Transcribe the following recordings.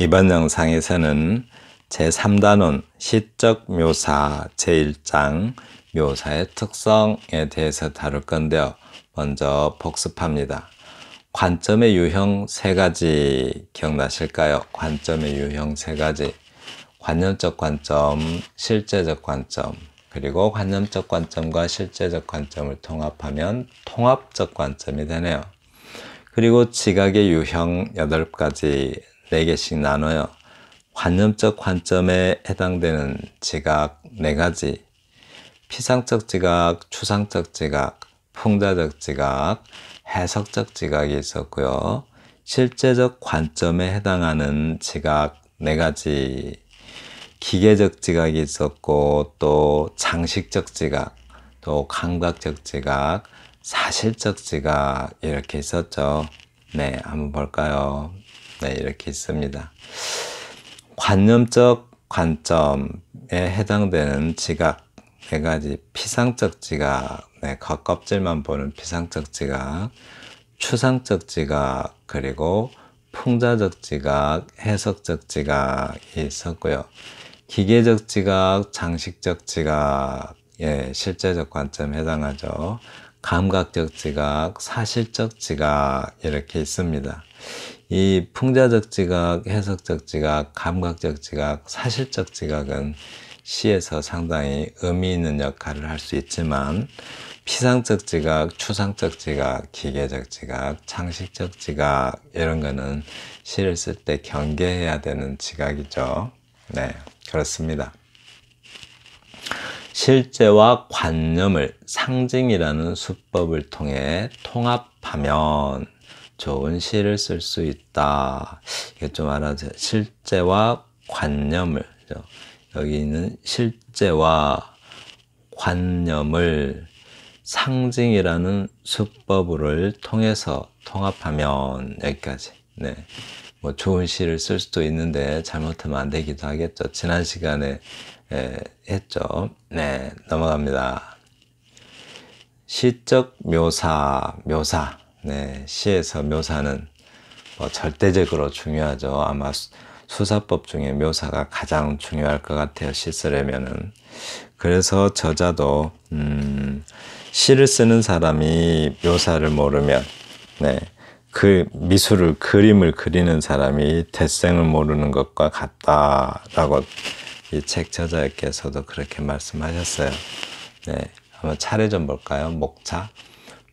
이번 영상에서는 제3단원 시적 묘사 제1장 묘사의 특성에 대해서 다룰 건데요. 먼저 복습합니다. 관점의 유형 세 가지 기억나실까요? 관점의 유형 세 가지. 관념적 관점, 실제적 관점, 그리고 관념적 관점과 실제적 관점을 통합하면 통합적 관점이 되네요. 그리고 지각의 유형 8가지 4개씩 나눠요. 관념적 관점에 해당되는 지각 4가지, 피상적 지각, 추상적 지각, 풍자적 지각, 해석적 지각이 있었고요. 실제적 관점에 해당하는 지각 4가지, 기계적 지각이 있었고, 또 장식적 지각, 또 감각적 지각, 사실적 지각 이렇게 있었죠. 네, 한번 볼까요? 네, 이렇게 있습니다. 관념적 관점에 해당되는 지각 네 가지 피상적 지각, 네, 겉껍질만 보는 피상적 지각, 추상적 지각, 그리고 풍자적 지각, 해석적 지각이 있었고요. 기계적 지각, 장식적 지각, 예, 실제적 관점 해당하죠. 감각적 지각, 사실적 지각 이렇게 있습니다. 이 풍자적 지각, 해석적 지각, 감각적 지각, 사실적 지각은 시에서 상당히 의미 있는 역할을 할 수 있지만 피상적 지각, 추상적 지각, 기계적 지각, 장식적 지각 이런 거는 시를 쓸 때 경계해야 되는 지각이죠. 네, 그렇습니다. 실제와 관념을 상징이라는 수법을 통해 통합하면 좋은 시를 쓸 수 있다. 이게 좀알아 실제와 관념을. 여기 있는 실제와 관념을 상징이라는 수법을 통해서 통합하면 여기까지. 네. 뭐 좋은 시를 쓸 수도 있는데 잘못하면 안 되기도 하겠죠. 지난 시간에 에, 예, 했죠. 네, 넘어갑니다. 시적 묘사, 묘사. 네, 시에서 묘사는 뭐 절대적으로 중요하죠. 아마 수사법 중에 묘사가 가장 중요할 것 같아요. 시 쓰려면은. 그래서 저자도 음, 시를 쓰는 사람이 묘사를 모르면 네, 그 미술을 그림을 그리는 사람이 대생을 모르는 것과 같다라고 이 책 저자께서도 그렇게 말씀하셨어요. 네, 한번 차례 좀 볼까요? 목차.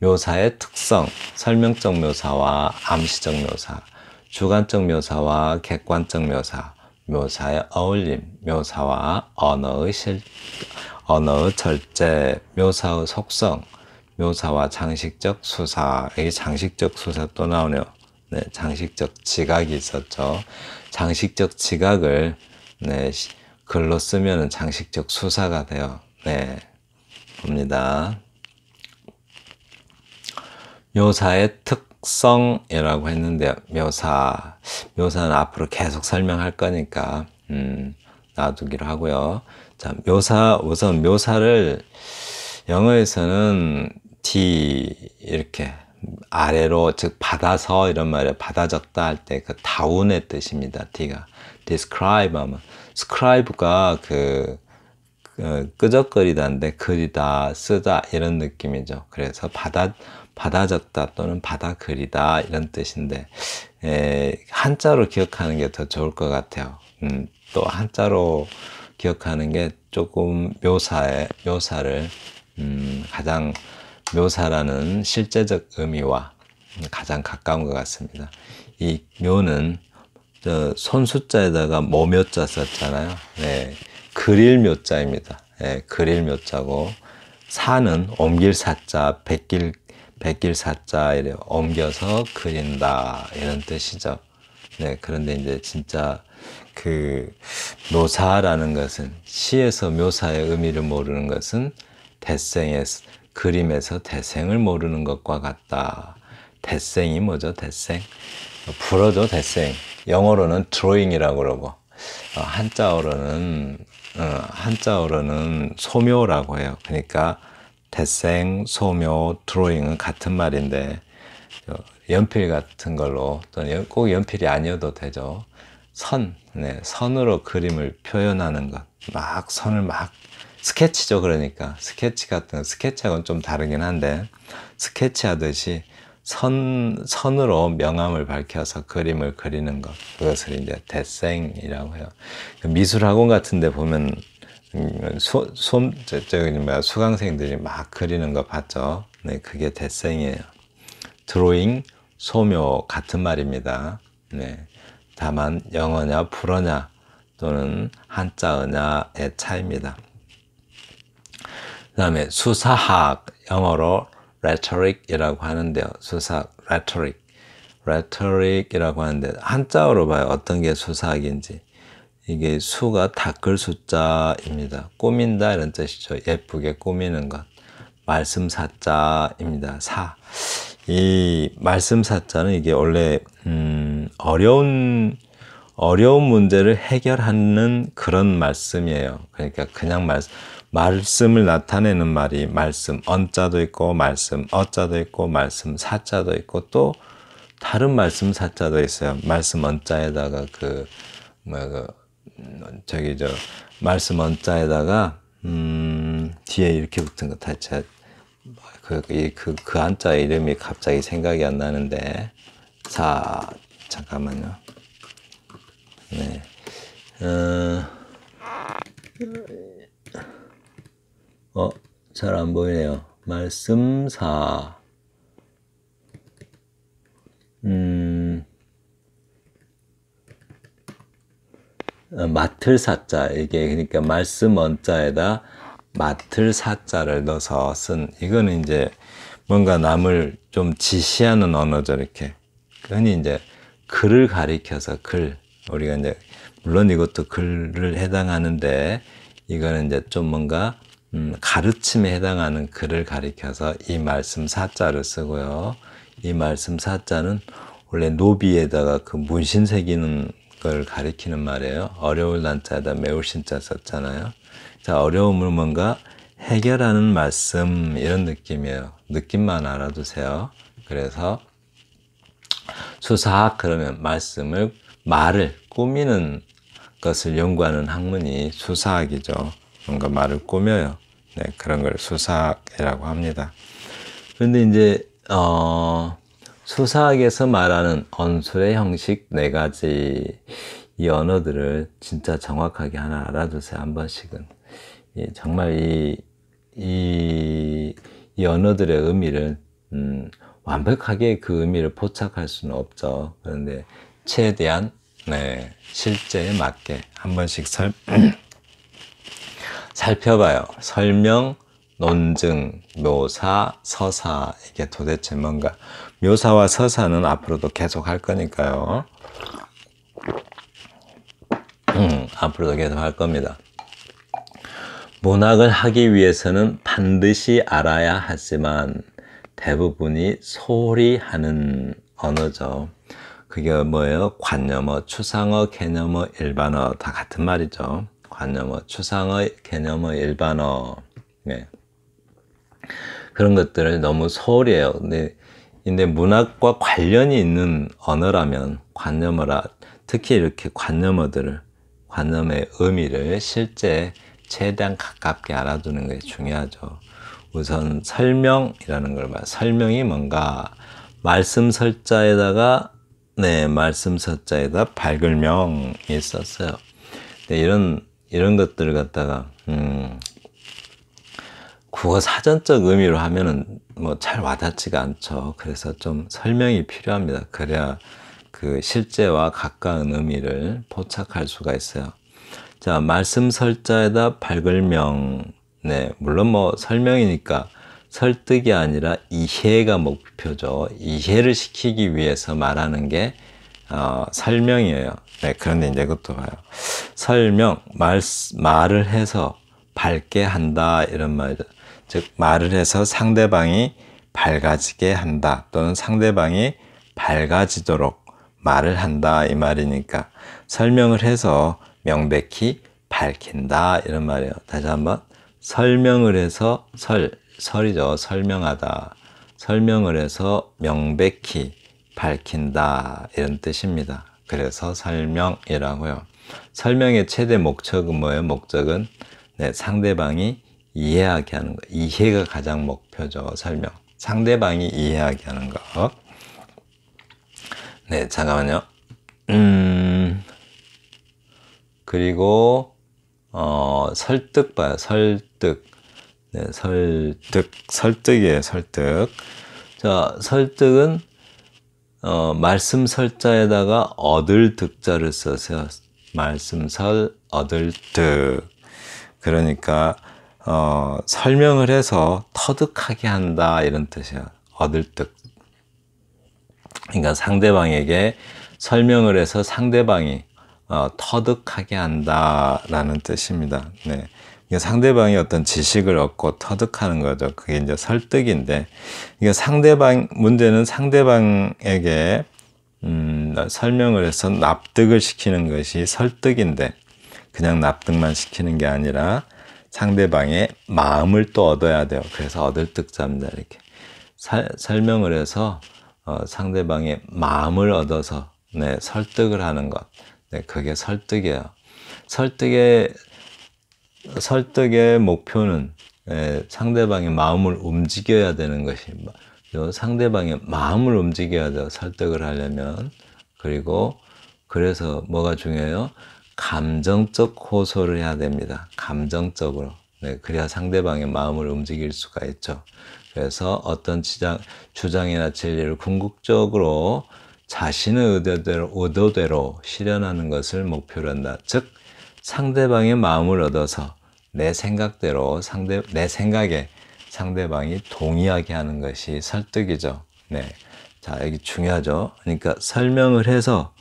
묘사의 특성, 설명적 묘사와 암시적 묘사, 주관적 묘사와 객관적 묘사, 묘사의 어울림, 묘사와 언어의 실, 언어의 절제, 묘사의 속성, 묘사와 장식적 수사, 이 장식적 수사 또 나오네요. 네, 장식적 지각이 있었죠. 장식적 지각을 네, 글로 쓰면 장식적 수사가 돼요. 네, 봅니다. 묘사의 특성이라고 했는데 묘사 묘사는 앞으로 계속 설명할 거니까 음, 놔두기로 하고요. 자 묘사 우선 묘사를 영어에서는 D 이렇게 아래로 즉 받아서 이런 말에 받아졌다 할 때 그 다운의 뜻입니다. D가 describe 하면 scribe가 그, 그 끄적거리다인데 그리다 쓰다 이런 느낌이죠. 그래서 받아 받아졌다 또는 받아그리다 이런 뜻인데 에, 한자로 기억하는 게 더 좋을 것 같아요. 음, 또 한자로 기억하는 게 조금 묘사의 묘사를 음, 가장 묘사라는 실제적 의미와 가장 가까운 것 같습니다. 이 묘는 손수자에다가 모묘자 썼잖아요. 네, 그릴 묘자입니다. 네, 그릴 묘자고 사는 옮길 사자 백길 백길 사자에 옮겨서 그린다 이런 뜻이죠. 네, 그런데 이제 진짜 그 묘사라는 것은 시에서 묘사의 의미를 모르는 것은 대생에 그림에서 대생을 모르는 것과 같다. 대생이 뭐죠? 대생? 불어죠, 대생. 영어로는 드로잉이라고 그러고 어, 한자어로는 어, 한자어로는 소묘라고 해요. 그러니까 태생, 소묘, 드로잉은 같은 말인데 연필 같은 걸로 또는 꼭 연필이 아니어도 되죠. 선, 네, 선으로 그림을 표현하는 것. 막 선을 막 스케치죠. 그러니까 스케치 같은 스케치하고는 좀 다르긴 한데 스케치하듯이 선 선으로 명암을 밝혀서 그림을 그리는 것 그것을 이제 데생이라고 해요. 그 미술학원 같은데 보면 음, 소, 소, 저기 뭐야, 수강생들이 막 그리는 거 봤죠? 네, 그게 대생이에요. 드로잉, 소묘 같은 말입니다. 네, 다만 영어냐 불어냐 또는 한자어냐의 차이입니다. 그 다음에 수사학, 영어로 rhetoric이라고 하는데요. 수사학, rhetoric. rhetoric이라고 하는데 한자어로 봐요. 어떤 게 수사학인지. 이게 수가 닦을 숫자입니다. 꾸민다 이런 뜻이죠. 예쁘게 꾸미는 것. 말씀 사자입니다. 사. 이 말씀 사자는 이게 원래 음 어려운 어려운 문제를 해결하는 그런 말씀이에요. 그러니까 그냥 말 말씀을 나타내는 말이 말씀 언자도 있고 말씀 어자도 있고 말씀 사자도 있고 또 다른 말씀 사자도 있어요. 말씀 언자에다가 그 뭐야 그 저기 저 말씀 언자에다가 음, 뒤에 이렇게 붙은 것 대체 그, 그, 그 한자 이름이 갑자기 생각이 안 나는데 자 잠깐만요 네 어, 어 잘 안 보이네요 말씀사 음 어, 마틀 사자 이게 그러니까 말씀 원자에다 마틀 사자를 넣어서 쓴 이거는 이제 뭔가 남을 좀 지시하는 언어죠 이렇게 흔히 이제 글을 가리켜서 글 우리가 이제 물론 이것도 글을 해당하는데 이거는 이제 좀 뭔가 음, 가르침에 해당하는 글을 가리켜서 이 말씀 사자를 쓰고요. 이 말씀 사자는 원래 노비에다가 그 문신 새기는 걸 가리키는 말이에요. 어려울 난자다 매울 신자 썼잖아요. 자, 어려움을 뭔가 해결하는 말씀 이런 느낌이에요. 느낌만 알아두세요. 그래서 수사 그러면 말씀을 말을 꾸미는 것을 연구하는 학문이 수사학이죠. 뭔가 말을 꾸며요. 네, 그런 걸 수사학이라고 합니다. 그데 이제 어 수사학에서 말하는 언술의 형식 네 가지 이 언어들을 진짜 정확하게 하나 알아두세요. 한 번씩은. 예, 정말 이, 이, 이, 언어들의 의미를, 음, 완벽하게 그 의미를 포착할 수는 없죠. 그런데 최대한, 네, 실제에 맞게 한 번씩 살, 살펴봐요. 설명, 논증, 묘사, 서사 이게 도대체 뭔가 묘사와 서사는 앞으로도 계속 할 거니까요 음, 앞으로도 계속 할 겁니다 문학을 하기 위해서는 반드시 알아야 하지만 대부분이 소홀 하는 언어죠 그게 뭐예요? 관념어, 추상어, 개념어, 일반어 다 같은 말이죠 관념어, 추상어, 개념어, 일반어 그런 것들을 너무 소홀해요. 근데, 근데 문학과 관련이 있는 언어라면 관념어라 특히 이렇게 관념어들을 관념의 의미를 실제 최대한 가깝게 알아두는 게 중요하죠. 우선 설명이라는 걸 봐. 설명이 뭔가 말씀 설자에다가 네 말씀 설자에다 발글명이 있었어요. 네, 이런 이런 것들을 갖다가 음, 국어 사전적 의미로 하면은 뭐 잘 와닿지가 않죠. 그래서 좀 설명이 필요합니다. 그래야 그 실제와 가까운 의미를 포착할 수가 있어요. 자, 말씀 설자에다 발글명. 네, 물론 뭐 설명이니까 설득이 아니라 이해가 목표죠. 이해를 시키기 위해서 말하는 게 어, 설명이에요. 네, 그런데 이제 그것도 봐요. 설명, 말, 말을 해서 밝게 한다, 이런 말이죠. 즉 말을 해서 상대방이 밝아지게 한다 또는 상대방이 밝아지도록 말을 한다 이 말이니까 설명을 해서 명백히 밝힌다 이런 말이에요. 다시 한번 설명을 해서 설 설이죠. 설명하다. 설명을 해서 명백히 밝힌다 이런 뜻입니다. 그래서 설명이라고요. 설명의 최대 목적은 뭐예요? 목적은 네, 상대방이 이해하게 하는 거. 이해가 가장 목표죠. 설명. 상대방이 이해하게 하는 거. 네, 잠깐만요. 음, 그리고, 어, 설득 봐요. 설득. 네, 설득. 설득이에요, 설득. 자, 설득은, 어, 말씀 설자에다가 얻을 득자를 써서 말씀 설, 얻을 득. 그러니까, 어, 설명을 해서 터득하게 한다 이런 뜻이야. 얻을 득. 그러니까 상대방에게 설명을 해서 상대방이 어, 터득하게 한다라는 뜻입니다. 네. 그러 상대방이 어떤 지식을 얻고 터득하는 거죠. 그게 이제 설득인데, 이게 상대방, 문제는 상대방에게, 음, 설명을 해서 납득을 시키는 것이 설득인데, 그냥 납득만 시키는 게 아니라, 상대방의 마음을 또 얻어야 돼요. 그래서 얻을 득자니다 이렇게 살, 설명을 해서 어, 상대방의 마음을 얻어서 네, 설득을 하는 것. 네, 그게 설득이에요. 설득의 설득의 목표는 네, 상대방의 마음을 움직여야 되는 것이 상대방의 마음을 움직여야 돼요. 설득을 하려면 그리고 그래서 뭐가 중요해요? 감정적 호소를 해야 됩니다. 감정적으로. 네, 그래야 상대방의 마음을 움직일 수가 있죠. 그래서 어떤 주장, 주장이나 진리를 궁극적으로 자신의 의도대로, 의도대로 실현하는 것을 목표로 한다. 즉, 상대방의 마음을 얻어서 내 생각대로 상대, 내 생각에 상대방이 동의하게 하는 것이 설득이죠. 네. 자, 여기 중요하죠. 그러니까 설명을 해서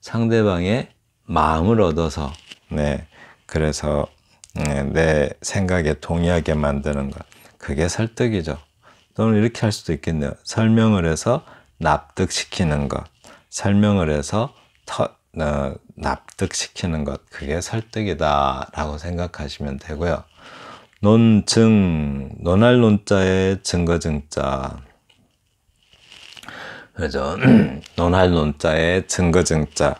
상대방의 마음을 얻어서 네 그래서 네, 내 생각에 동의하게 만드는 것 그게 설득이죠. 또는 이렇게 할 수도 있겠네요. 설명을 해서 납득시키는 것, 설명을 해서 터, 어, 납득시키는 것, 그게 설득이다라고 생각하시면 되고요. 논증, 논할 논자의 증거증자. 그죠? 논할 논자에 증거 증자.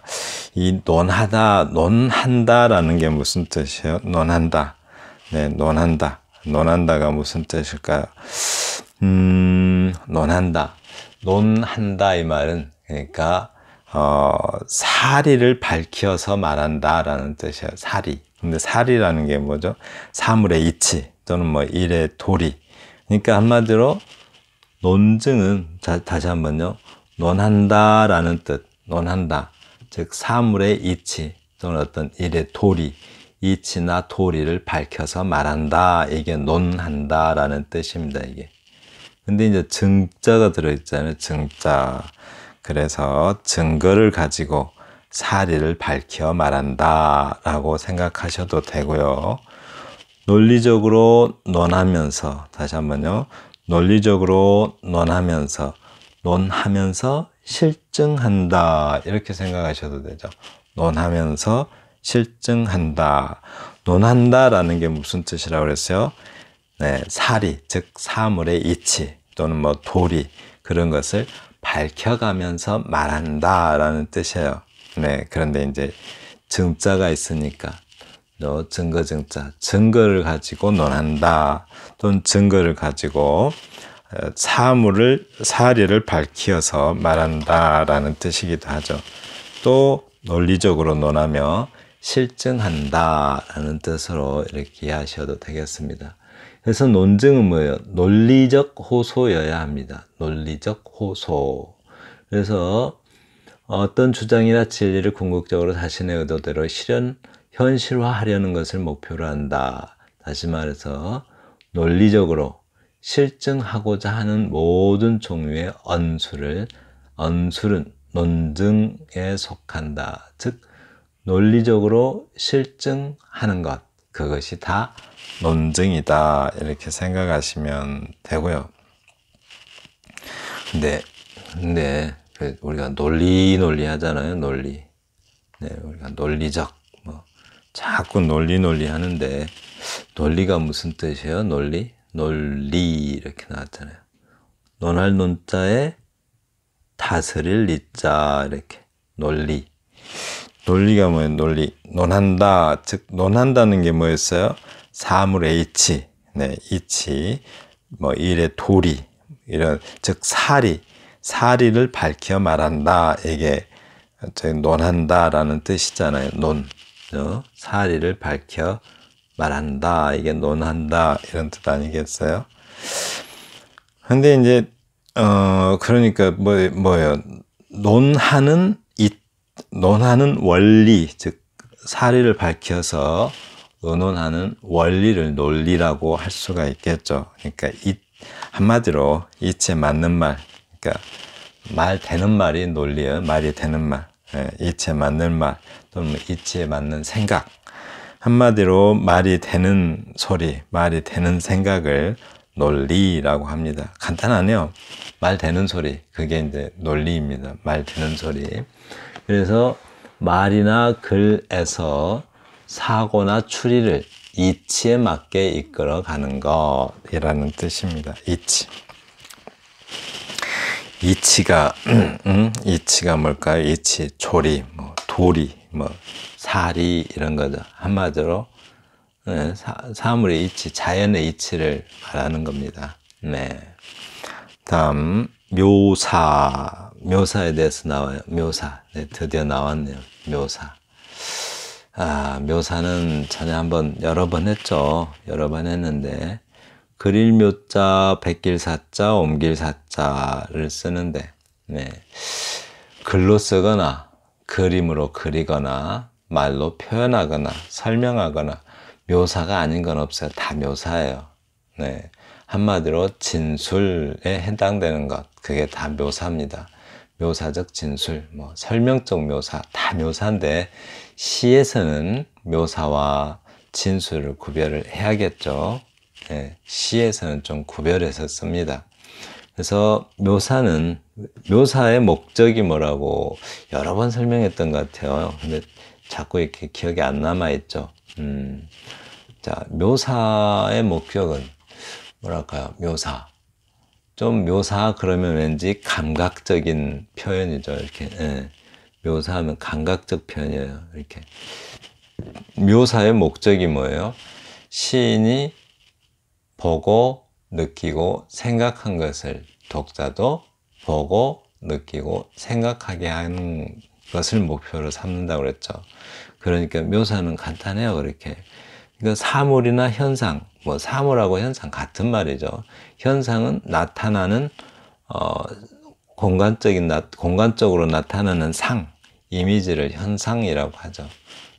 이 논하다, 논한다라는 게 무슨 뜻이에요? 논한다. 네, 논한다. 논한다가 무슨 뜻일까요? 음, 논한다. 논한다 이 말은 그러니까 어, 사리를 밝혀서 말한다라는 뜻이에요. 사리. 근데 사리라는 게 뭐죠? 사물의 이치 또는 뭐 일의 도리. 그러니까 한마디로 논증은 자, 다시 한번요. 논한다 라는 뜻, 논한다. 즉, 사물의 이치 또는 어떤 일의 도리, 이치나 도리를 밝혀서 말한다. 이게 논한다 라는 뜻입니다. 이게. 근데 이제 증자가 들어있잖아요. 증자. 그래서 증거를 가지고 사리를 밝혀 말한다 라고 생각하셔도 되고요. 논리적으로 논하면서, 다시 한번요. 논리적으로 논하면서 논하면서 실증한다. 이렇게 생각하셔도 되죠. 논하면서 실증한다. 논한다라는 게 무슨 뜻이라고 그랬어요? 네, 사리, 즉 사물의 이치 또는 뭐 도리 그런 것을 밝혀가면서 말한다라는 뜻이에요. 네, 그런데 이제 증자가 있으니까 또 증거 증자, 증거를 가지고 논한다 또는 증거를 가지고 사물을 사례를 밝히어서 말한다라는 뜻이기도 하죠. 또 논리적으로 논하며 실증한다라는 뜻으로 이렇게 이해하셔도 되겠습니다. 그래서 논증은 뭐예요? 논리적 호소여야 합니다. 논리적 호소. 그래서 어떤 주장이나 진리를 궁극적으로 자신의 의도대로 실현 현실화하려는 것을 목표로 한다. 다시 말해서 논리적으로 실증하고자 하는 모든 종류의 언술을 언술은 논증에 속한다. 즉 논리적으로 실증하는 것 그것이 다 논증이다 이렇게 생각하시면 되고요. 근데 근데 그 우리가 논리 논리 하잖아요 논리. 네 우리가 논리적 뭐 자꾸 논리 논리 하는데 논리가 무슨 뜻이에요 논리? 논리 이렇게 나왔잖아요. 논할 논자에 다스릴 리자 이렇게 논리. 논리가 뭐예요? 논리. 논한다. 즉 논한다는 게 뭐였어요? 사물 이치. 네, 이치. 뭐 일의 도리. 이런 즉 사리. 사리를 밝혀 말한다. 이게 논한다라는 뜻이잖아요. 논. 어? 사리를 밝혀 말한다, 이게 논한다, 이런 뜻 아니겠어요? 근데 이제, 어, 그러니까 뭐, 뭐예요. 논하는 이, 논하는 원리, 즉, 사리를 밝혀서 그 논하는 원리를 논리라고 할 수가 있겠죠. 그러니까 이, 한마디로 이치에 맞는 말, 그러니까 말 되는 말이 논리예요. 말이 되는 말, 예, 이치에 맞는 말 또는 뭐 이치에 맞는 생각 한마디로 말이 되는 소리, 말이 되는 생각을 논리라고 합니다. 간단하네요. 말 되는 소리. 그게 이제 논리입니다. 말 되는 소리. 그래서 말이나 글에서 사고나 추리를 이치에 맞게 이끌어 가는 것이라는 뜻입니다. 이치. 이치가, 음, 이치가 뭘까요? 이치, 조리, 뭐, 도리, 뭐 사리 이런 거죠. 한마디로 네, 사, 물의 이치, 자연의 이치를 말하는 겁니다. 네. 다음 묘사, 묘사에 대해서 나와요. 묘사, 네, 드디어 나왔네요. 묘사. 아, 묘사는 전에 한번 여러 번 했죠. 여러 번 했는데 그릴 묘자, 백길 사자, 옮길 사자를 쓰는데 네. 글로 쓰거나 그림으로 그리거나 말로 표현하거나 설명하거나 묘사가 아닌 건 없어요. 다 묘사예요. 네. 한마디로 진술에 해당되는 것 그게 다 묘사입니다. 묘사적 진술, 뭐 설명적 묘사 다 묘사인데 시에서는 묘사와 진술을 구별을 해야겠죠. 네, 시에서는 좀 구별해서 씁니다. 그래서 묘사는 묘사의 목적이 뭐라고 여러 번 설명했던 것 같아요. 근데 자꾸 이렇게 기억이 안 남아 있죠. 음. 자, 묘사의 목적은 뭐랄까요? 묘사. 좀 묘사 그러면 왠지 감각적인 표현이죠. 이렇게 예. 묘사하면 감각적 표현이에요. 이렇게 묘사의 목적이 뭐예요? 시인이 보고 느끼고 생각한 것을 독자도 보고 느끼고 생각하게 하는 것을 목표로 삼는다고 그랬죠. 그러니까 묘사는 간단해요, 그렇게. 그러니까 사물이나 현상, 뭐 사물하고 현상 같은 말이죠. 현상은 나타나는 어, 공간적인 나, 공간적으로 나타나는 상, 이미지를 현상이라고 하죠.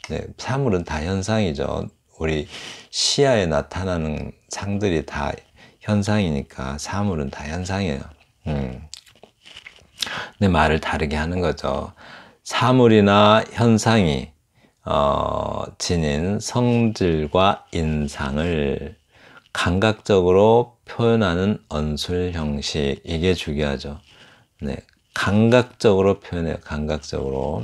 네, 사물은 다 현상이죠. 우리 시야에 나타나는 상들이 다 현상이니까 사물은 다 현상이에요. 음. 내 말을 다르게 하는 거죠. 사물이나 현상이 어, 지닌 성질과 인상을 감각적으로 표현하는 언술 형식 이게 중요하죠. 네, 감각적으로 표현해요. 감각적으로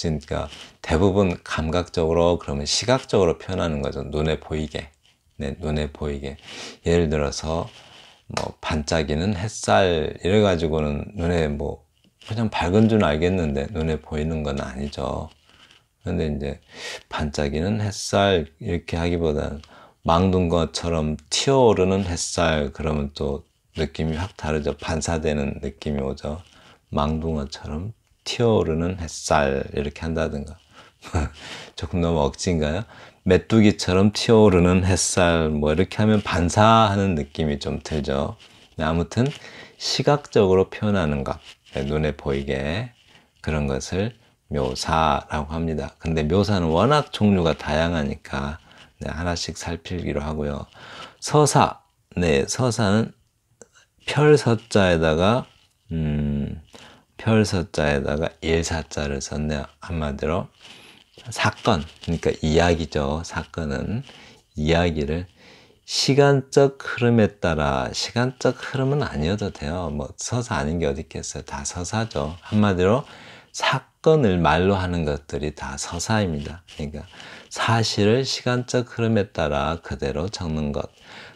그러니까 대부분 감각적으로 그러면 시각적으로 표현하는 거죠. 눈에 보이게. 내 눈에 보이게 예를 들어서 뭐 반짝이는 햇살 이래 가지고는 눈에 뭐 그냥 밝은 줄 알겠는데 눈에 보이는 건 아니죠. 그데 이제 반짝이는 햇살 이렇게 하기보다는 망둔 것처럼 튀어오르는 햇살 그러면 또 느낌이 확 다르죠. 반사되는 느낌이 오죠. 망둥어처럼 튀어오르는 햇살 이렇게 한다든가 조금 너무 억지인가요? 메뚜기처럼 튀어오르는 햇살 뭐 이렇게 하면 반사하는 느낌이 좀 들죠. 아무튼 시각적으로 표현하는 것, 네, 눈에 보이게 그런 것을 묘사라고 합니다. 근데 묘사는 워낙 종류가 다양하니까 네, 하나씩 살필기로 하고요. 서사, 네, 서사는 펼서자에다가 음, 펼서자에다가 일사자를 썼네요. 한마디로 사건, 그러니까 이야기죠. 사건은 이야기를 시간적 흐름에 따라 시간적 흐름은 아니어도 돼요. 뭐 서사 아닌 게 어디 있겠어요. 다 서사죠. 한마디로 사건을 말로 하는 것들이 다 서사입니다. 그러니까 사실을 시간적 흐름에 따라 그대로 적는 것.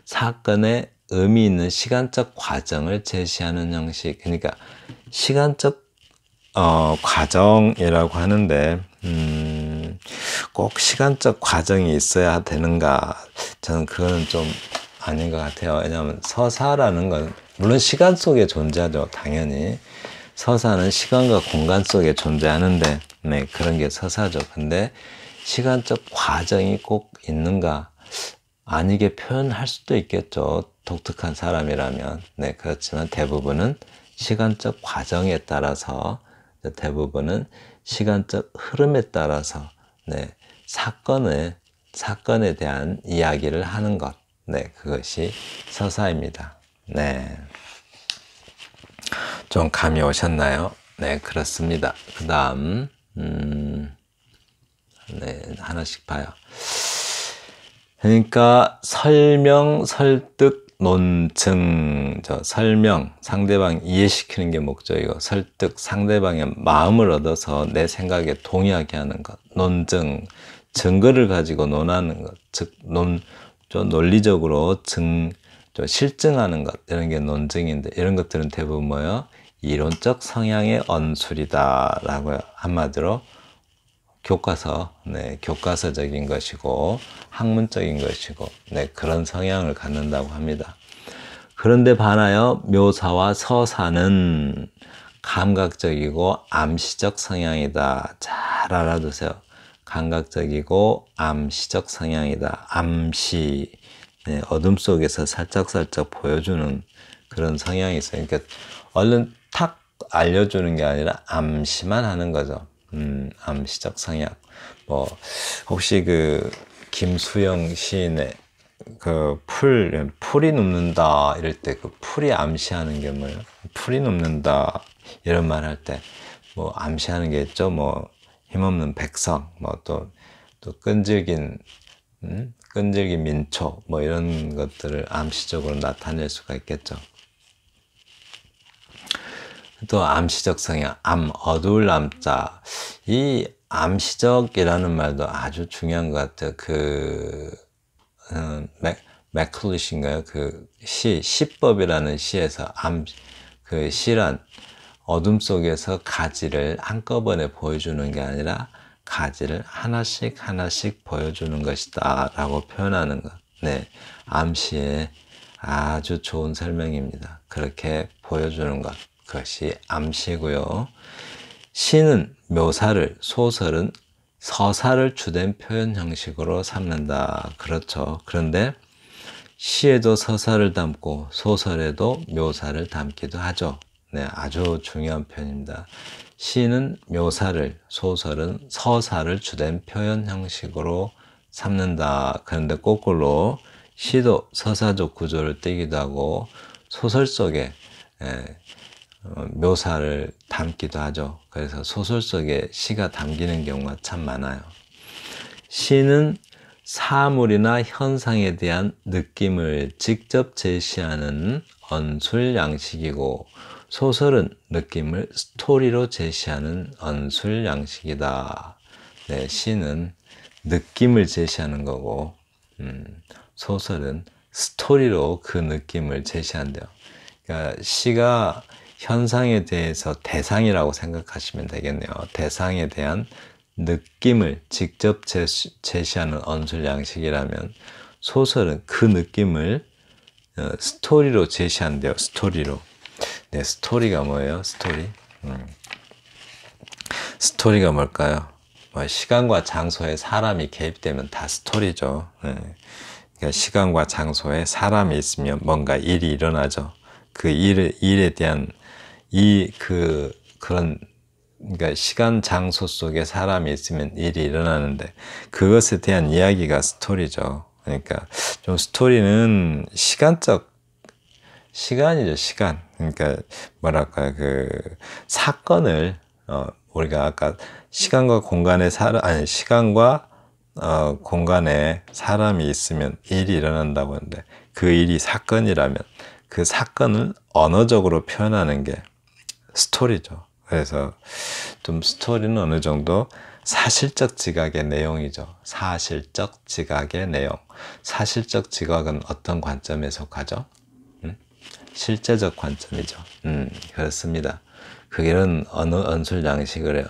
사건의 의미 있는 시간적 과정을 제시하는 형식. 그러니까 시간적 어, 과정이라고 하는데 음꼭 시간적 과정이 있어야 되는가 저는 그거는 좀 아닌 것 같아요. 왜냐하면 서사라는 건 물론 시간 속에 존재하죠. 당연히 서사는 시간과 공간 속에 존재하는데 네, 그런 게 서사죠. 근데 시간적 과정이 꼭 있는가 아니게 표현할 수도 있겠죠. 독특한 사람이라면 네 그렇지만 대부분은 시간적 과정에 따라서 대부분은 시간적 흐름에 따라서 네, 사건을 사건에 대한 이야기를 하는 것. 네, 그것이 서사입니다. 네. 좀 감이 오셨나요? 네, 그렇습니다. 그 다음, 음, 네, 하나씩 봐요. 그러니까 설명, 설득, 논증, 저 설명, 상대방 이해시키는 게 목적이고 설득, 상대방의 마음을 얻어서 내 생각에 동의하게 하는 것, 논증, 증거를 가지고 논하는 것, 즉 논, 좀 논리적으로 증, 좀 실증하는 것 이런 게 논증인데 이런 것들은 대부분 뭐요? 이론적 성향의 언술이다라고 한마디로 교과서, 네, 교과서적인 것이고 학문적인 것이고 네, 그런 성향을 갖는다고 합니다. 그런데 반하여 묘사와 서사는 감각적이고 암시적 성향이다. 잘 알아두세요. 감각적이고 암시적 성향이다. 암시. 네, 어둠 속에서 살짝살짝 보여주는 그런 성향이 있어요. 그러니까 얼른 탁 알려주는 게 아니라 암시만 하는 거죠. 음, 암시적 상향. 뭐 혹시 그 김수영 시인의 그 풀, 풀이 눕는다 이럴 때 그 풀이 암시하는 게 뭐예요? 풀이 눕는다 이런 말 할 때 뭐 암시하는 게 있죠. 뭐 힘없는 백성뭐 또 또 끈질긴 음? 끈질긴 민초 뭐 이런 것들을 암시적으로 나타낼 수가 있겠죠. 또 암시적 성향, 암, 어두울 암자. 이 암시적이라는 말도 아주 중요한 것 같아요. 그, 음, 맥, 클리신가요그 시, 시법이라는 시에서 암, 그 시란 어둠 속에서 가지를 한꺼번에 보여주는 게 아니라 가지를 하나씩 하나씩 보여주는 것이다 라고 표현하는 것. 네. 암시의 아주 좋은 설명입니다. 그렇게 보여주는 것. 그것이 암시고요. 시는 묘사를, 소설은 서사를 주된 표현 형식으로 삼는다. 그렇죠. 그런데 시에도 서사를 담고 소설에도 묘사를 담기도 하죠. 네, 아주 중요한 표현입니다. 시는 묘사를, 소설은 서사를 주된 표현 형식으로 삼는다. 그런데 거꾸로 시도 서사적 구조를 띠기도 하고 소설 속에 예, 어, 묘사를 담기도 하죠. 그래서 소설 속에 시가 담기는 경우가 참 많아요. 시는 사물이나 현상에 대한 느낌을 직접 제시하는 언술 양식이고 소설은 느낌을 스토리로 제시하는 언술 양식이다. 네, 시는 느낌을 제시하는 거고 음, 소설은 스토리로 그 느낌을 제시한대요. 그러니까 시가 현상에 대해서 대상이라고 생각하시면 되겠네요. 대상에 대한 느낌을 직접 제시, 하는 언술 양식이라면 소설은 그 느낌을 어, 스토리로 제시한대요. 스토리로. 네, 스토리가 뭐예요? 스토리. 음. 스토리가 뭘까요? 뭐 시간과 장소에 사람이 개입되면 다 스토리죠. 네. 그러니까 시간과 장소에 사람이 있으면 뭔가 일이 일어나죠. 그 일, 일에 대한 이그 그런 그러니까 시간 장소 속에 사람이 있으면 일이 일어나는데 그것에 대한 이야기가 스토리죠. 그러니까 좀 스토리는 시간적 시간이죠 시간. 그러니까 뭐랄까 그 사건을 어, 우리가 아까 시간과 공간에살람 아니 시간과 어, 공간에 사람이 있으면 일이 일어난다고 하는데 그 일이 사건이라면 그 사건을 언어적으로 표현하는 게 스토리죠. 그래서 좀 스토리는 어느 정도 사실적 지각의 내용이죠. 사실적 지각의 내용. 사실적 지각은 어떤 관점에 속하죠? 음? 실제적 관점이죠. 음, 그렇습니다. 그길은 어느 언술 양식을 해요.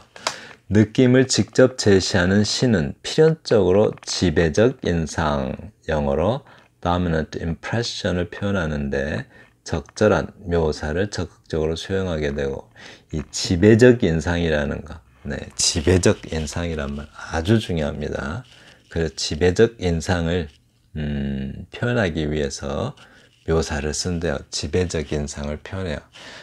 느낌을 직접 제시하는 시는 필연적으로 지배적 인상, 영어로 dominant impression을 표현하는데 적절한 묘사를 적극적으로 수용하게 되고 이 지배적 인상이라는 것, 네, 지배적 인상이란 말 아주 중요합니다. 그 지배적 인상을 음, 표현하기 위해서 묘사를 쓴대요. 지배적 인상을 표현해요.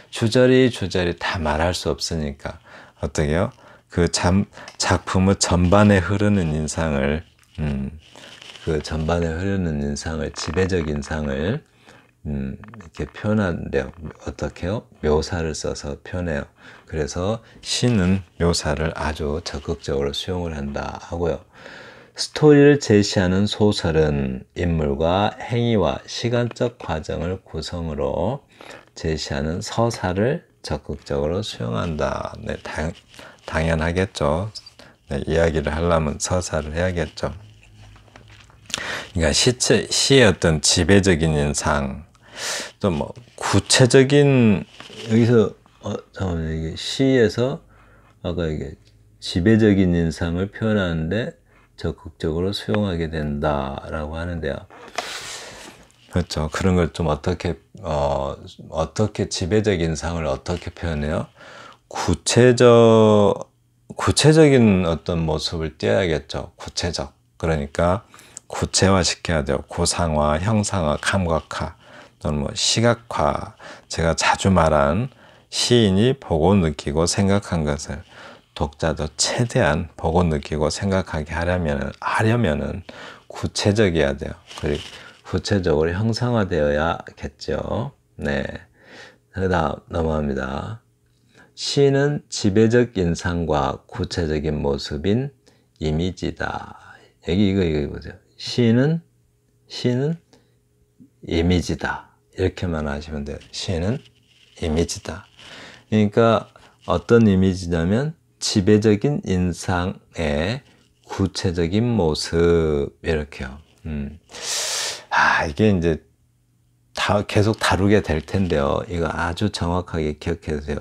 주저리 주저리 다 말할 수 없으니까 어떻게요? 그 잠, 작품의 전반에 흐르는 인상을 음, 그 전반에 흐르는 인상을 지배적 인상을 음, 이렇게 표현한대요. 어떻게요? 묘사를 써서 표현해요. 그래서 시는 묘사를 아주 적극적으로 수용을 한다 하고요. 스토리를 제시하는 소설은 인물과 행위와 시간적 과정을 구성으로 제시하는 서사를 적극적으로 수용한다. 네, 당, 당연하겠죠. 네, 이야기를 하려면 서사를 해야겠죠. 그러니까 시 시의 어떤 지배적인 인상, 좀뭐 구체적인 여기서 어, 잠깐만 이게 시에서 아까 이게 지배적인 인상을 표현하는데 적극적으로 수용하게 된다라고 하는데요. 그렇죠. 그런 걸 좀 어떻게 어, 어떻게 지배적 인상을 어떻게 표현해요? 구체적 구체적인 어떤 모습을 띄어야겠죠. 구체적. 그러니까 구체화시켜야 돼요. 고상화, 형상화, 감각화. 또는 뭐 시각화, 제가 자주 말한 시인이 보고 느끼고 생각한 것을 독자도 최대한 보고 느끼고 생각하게 하려면 하려면은 구체적이어야 돼요. 그리고 구체적으로 형상화되어야겠죠. 네. 그다음 넘어갑니다. 시는 지배적 인상과 구체적인 모습인 이미지다. 여기 이거 이거 보세요. 시는 시는 이미지다. 이렇게만 하시면 돼요. 시는 이미지다. 그러니까 어떤 이미지냐면 지배적인 인상의 구체적인 모습 이렇게요. 음. 아 이게 이제 다 계속 다루게 될 텐데요. 이거 아주 정확하게 기억해 주세요.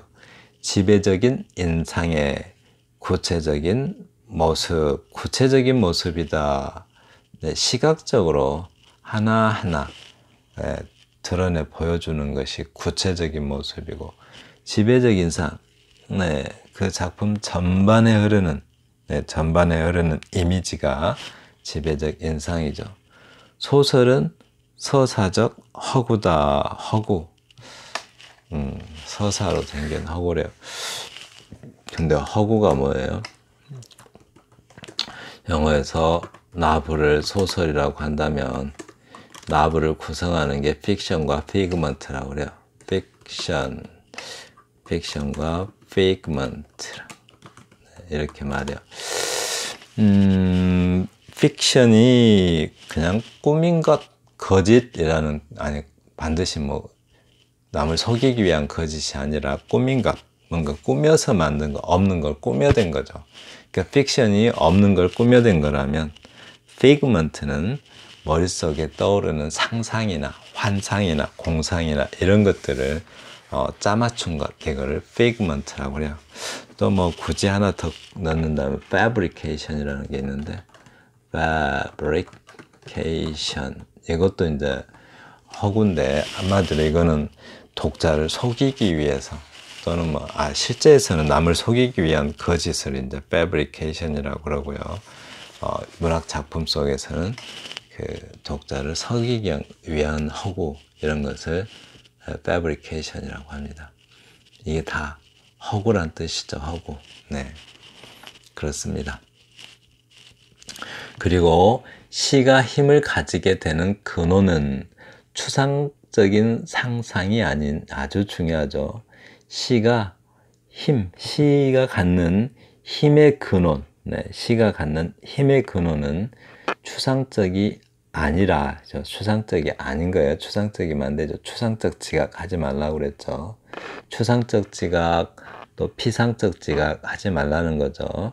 지배적인 인상의 구체적인 모습, 구체적인 모습이다. 네, 시각적으로 하나하나 네, 드러내 보여주는 것이 구체적인 모습이고 지배적인 상, 네, 그 작품 전반에 흐르는 네, 전반에 흐르는 이미지가 지배적 인상이죠. 소설은 서사적 허구다, 허구. 음, 서사로 생긴 허구래요. 근데 허구가 뭐예요? 영어에서 나부를 소설이라고 한다면 나부를 구성하는 게 픽션과 피그먼트라고 그래요. 픽션, 픽션과 피그먼트 네, 이렇게 말해요. 음, 픽션이 그냥 꿈인 것, 거짓이라는 아니 반드시 뭐 남을 속이기 위한 거짓이 아니라 꿈인 것, 뭔가 꾸며서 만든 거, 없는 걸 꾸며댄 거죠. 그러니까 픽션이 없는 걸 꾸며댄 거라면 피그먼트는 머릿속에 떠오르는 상상이나 환상이나 공상이나 이런 것들을 어, 짜맞춘 것, 그거를 figment라고 그래요. 또 뭐 굳이 하나 더 넣는다면 fabrication이라는 게 있는데 fabrication 이것도 이제 허구인데 아마도 이거는 독자를 속이기 위해서 또는 뭐 아, 실제에서는 남을 속이기 위한 거짓을 그 이제 fabrication이라고 그러고요. 어, 문학 작품 속에서는 그 독자를 서기기 위한 허구 이런 것을 어, fabrication이라고 합니다. 이게 다 허구란 뜻이죠. 허구. 네. 그렇습니다. 그리고 시가 힘을 가지게 되는 근원은 추상적인 상상이 아닌 아주 중요하죠. 시가 힘, 시가 갖는 힘의 근원, 네, 시가 갖는 힘의 근원은 추상적이 아니라 저 추상적이 아닌 거예요. 추상적이면 안 되죠. 추상적 지각 하지 말라고 그랬죠. 추상적 지각 또 피상적 지각 하지 말라는 거죠.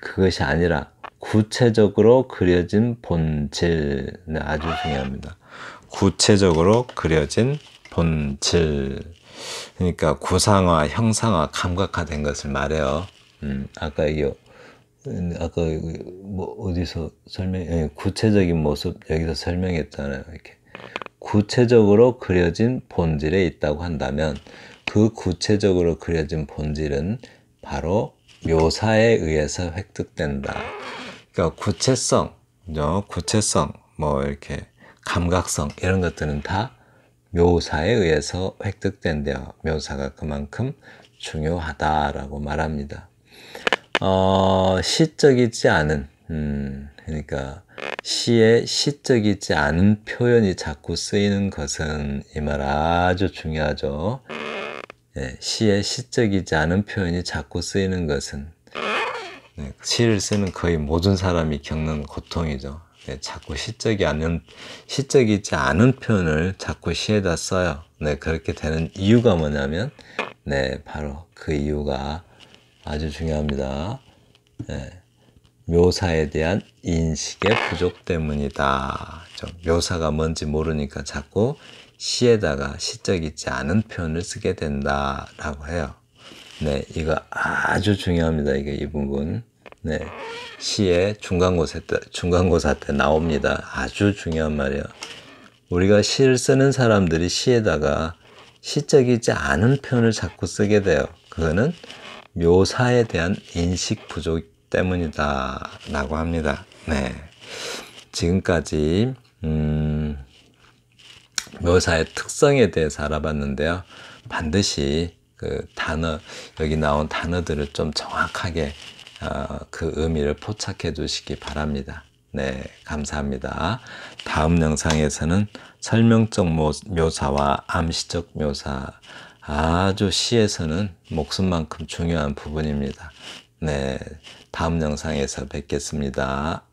그것이 아니라 구체적으로 그려진 본질 네, 아주 중요합니다. 구체적으로 그려진 본질 그러니까 구상화, 형상화, 감각화된 것을 말해요. 음, 아까 이 네, 아까 그 뭐 어디서 설명 예, 구체적인 모습 여기서 설명했잖아요. 이렇게 구체적으로 그려진 본질에 있다고 한다면 그 구체적으로 그려진 본질은 바로 묘사에 의해서 획득된다. 그러니까 구체성, 구체성, 뭐 이렇게 감각성 이런 것들은 다 묘사에 의해서 획득된대요. 묘사가 그만큼 중요하다라고 말합니다. 어, 시적이지 않은, 음, 그러니까 시에 시적이지 않은 표현이 자꾸 쓰이는 것은 이 말 아주 중요하죠. 예, 시에 시적이지 않은 표현이 자꾸 쓰이는 것은 예, 시를 쓰는 거의 모든 사람이 겪는 고통이죠. 예, 자꾸 시적이 않은 시적이지 않은 표현을 자꾸 시에다 써요. 네, 그렇게 되는 이유가 뭐냐면 네, 바로 그 이유가 아주 중요합니다. 예. 묘사에 대한 인식의 부족 때문이다. 묘사가 뭔지 모르니까 자꾸 시에다가 시적 있지 않은 표현을 쓰게 된다라고 해요. 네, 이거 아주 중요합니다. 이게 이 부분. 네, 시의 중간고사 때, 중간고사 때 나옵니다. 아주 중요한 말이에요. 우리가 시를 쓰는 사람들이 시에다가 시적 있지 않은 표현을 자꾸 쓰게 돼요. 그거는 묘사에 대한 인식 부족 때문이다. 라고 합니다. 네. 지금까지, 음, 묘사의 특성에 대해서 알아봤는데요. 반드시 그 단어, 여기 나온 단어들을 좀 정확하게 어, 그 의미를 포착해 두시기 바랍니다. 네, 감사합니다. 다음 영상에서는 설명적 묘사와 암시적 묘사, 아주 시에서는 목숨만큼 중요한 부분입니다. 네. 다음 영상에서 뵙겠습니다.